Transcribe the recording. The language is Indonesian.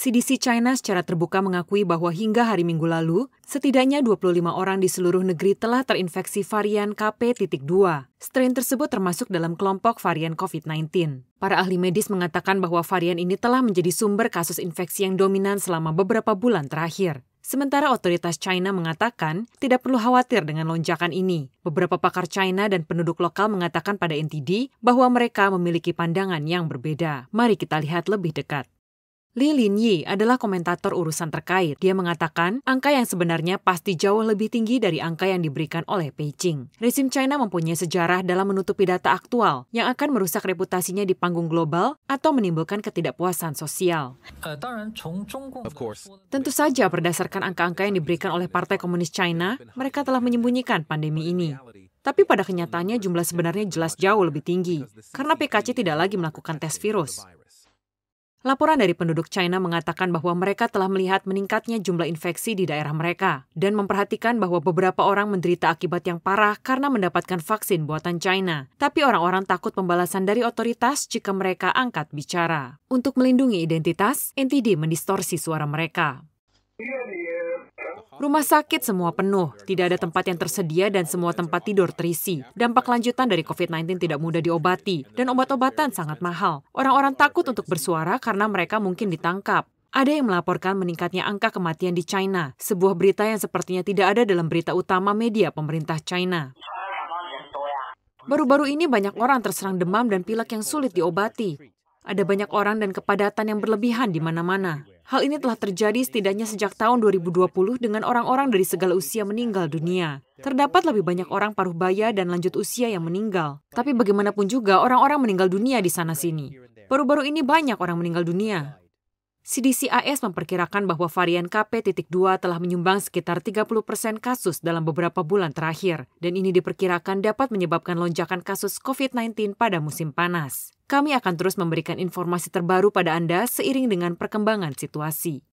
CDC China secara terbuka mengakui bahwa hingga hari Minggu lalu, setidaknya 25 orang di seluruh negeri telah terinfeksi varian KP.2. Strain tersebut termasuk dalam kelompok varian COVID-19. Para ahli medis mengatakan bahwa varian ini telah menjadi sumber kasus infeksi yang dominan selama beberapa bulan terakhir. Sementara otoritas China mengatakan tidak perlu khawatir dengan lonjakan ini. Beberapa pakar China dan penduduk lokal mengatakan pada NTD bahwa mereka memiliki pandangan yang berbeda. Mari kita lihat lebih dekat. Li Yi adalah komentator urusan terkait. Dia mengatakan angka yang sebenarnya pasti jauh lebih tinggi dari angka yang diberikan oleh Beijing. Rezim China mempunyai sejarah dalam menutupi data aktual yang akan merusak reputasinya di panggung global atau menimbulkan ketidakpuasan sosial. Eh, of Tentu saja berdasarkan angka-angka yang diberikan oleh Partai Komunis China, mereka telah menyembunyikan pandemi ini. Tapi pada kenyataannya jumlah sebenarnya jelas jauh lebih tinggi, karena PKC tidak lagi melakukan tes virus. Laporan dari penduduk China mengatakan bahwa mereka telah melihat meningkatnya jumlah infeksi di daerah mereka dan memperhatikan bahwa beberapa orang menderita akibat yang parah karena mendapatkan vaksin buatan China. Tapi orang-orang takut pembalasan dari otoritas jika mereka angkat bicara. Untuk melindungi identitas, NTD mendistorsi suara mereka. Really? Iya, Rumah sakit semua penuh, tidak ada tempat yang tersedia dan semua tempat tidur terisi. Dampak lanjutan dari COVID-19 tidak mudah diobati, dan obat-obatan sangat mahal. Orang-orang takut untuk bersuara karena mereka mungkin ditangkap. Ada yang melaporkan meningkatnya angka kematian di China, sebuah berita yang sepertinya tidak ada dalam berita utama media pemerintah China. Baru-baru ini banyak orang terserang demam dan pilek yang sulit diobati. Ada banyak orang dan kepadatan yang berlebihan di mana-mana. Hal ini telah terjadi setidaknya sejak tahun 2020 dengan orang-orang dari segala usia meninggal dunia. Terdapat lebih banyak orang paruh baya dan lanjut usia yang meninggal. Tapi bagaimanapun juga, orang-orang meninggal dunia di sana-sini. Baru-baru ini banyak orang meninggal dunia. CDC AS memperkirakan bahwa varian KP.2 telah menyumbang sekitar 30 persen kasus dalam beberapa bulan terakhir, dan ini diperkirakan dapat menyebabkan lonjakan kasus COVID-19 pada musim panas. Kami akan terus memberikan informasi terbaru pada Anda seiring dengan perkembangan situasi.